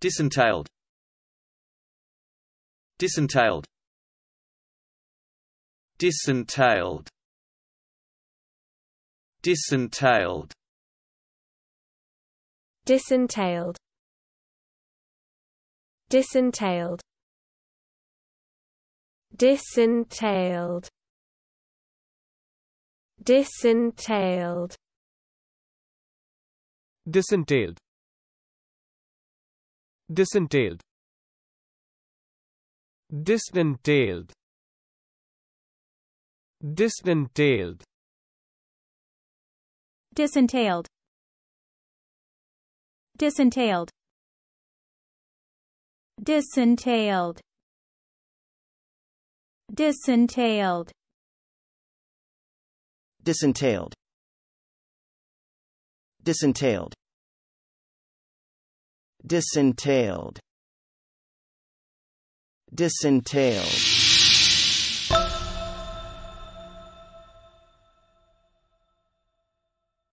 Disentailed Disentailed Disentailed Disentailed Disentailed Disentailed Disentailed Disentailed Disentailed Disentailed. Disentailed. Disentailed. Disentailed. Disentailed. Disentailed. Disentailed. Disentailed. Disentailed. Disentailed. Disentailed.